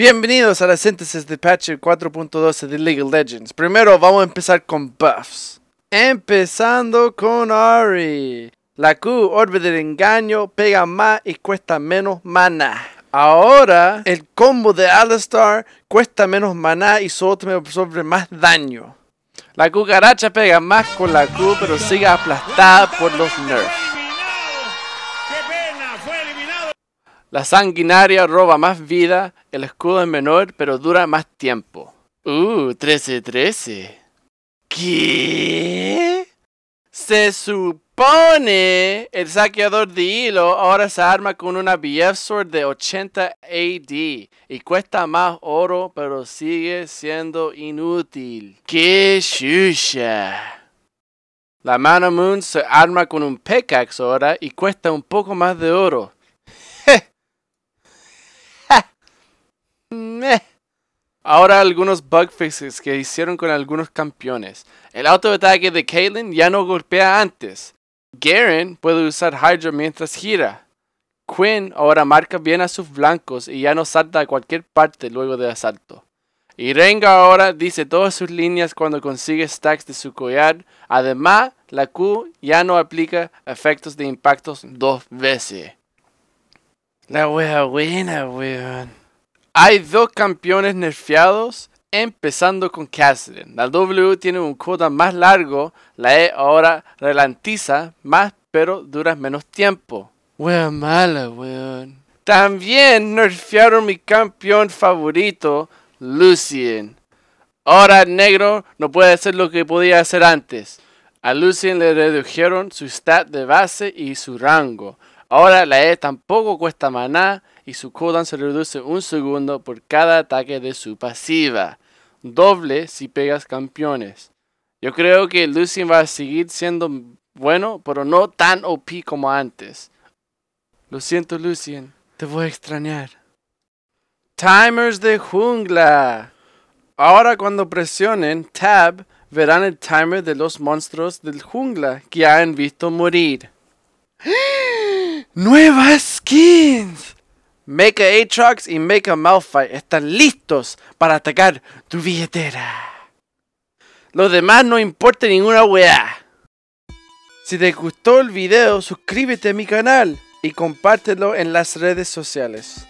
Bienvenidos a la síntesis de patch 4.12 de League of Legends. Primero vamos a empezar con buffs. Empezando con Ari. La Q, Orbe del Engaño, pega más y cuesta menos mana. Ahora, el combo de Alistar cuesta menos maná y su me absorbe más daño. La cucaracha pega más con la Q, pero sigue aplastada por los nerfs. La sanguinaria roba más vida, el escudo es menor, pero dura más tiempo. Uh, 13-13. ¿Qué? Se supone el saqueador de hilo ahora se arma con una BF Sword de 80 AD y cuesta más oro, pero sigue siendo inútil. ¡Qué chucha. La Mana Moon se arma con un peckax ahora y cuesta un poco más de oro. Ahora algunos bug fixes que hicieron con algunos campeones. El autoataque de Caitlyn ya no golpea antes. Garen puede usar Hydra mientras gira. Quinn ahora marca bien a sus blancos y ya no salta a cualquier parte luego del asalto. Y ahora dice todas sus líneas cuando consigue stacks de su collar. Además, la Q ya no aplica efectos de impactos dos veces. La wea buena, hay dos campeones nerfeados, empezando con Cassidy. La W tiene un cuota más largo, la E ahora ralentiza más, pero dura menos tiempo. Weón mala, weón. También nerfearon mi campeón favorito, Lucien. Ahora negro no puede hacer lo que podía hacer antes. A Lucien le redujeron su stat de base y su rango. Ahora la E tampoco cuesta maná y su cooldown se reduce un segundo por cada ataque de su pasiva. Doble si pegas campeones. Yo creo que Lucian va a seguir siendo bueno, pero no tan OP como antes. Lo siento Lucian, te voy a extrañar. Timers de jungla. Ahora cuando presionen Tab, verán el timer de los monstruos del jungla que han visto morir. ¡Nuevas skins! a Aatrox y Mecha Malphite están listos para atacar tu billetera. Lo demás no importa ninguna weá. Si te gustó el video, suscríbete a mi canal y compártelo en las redes sociales.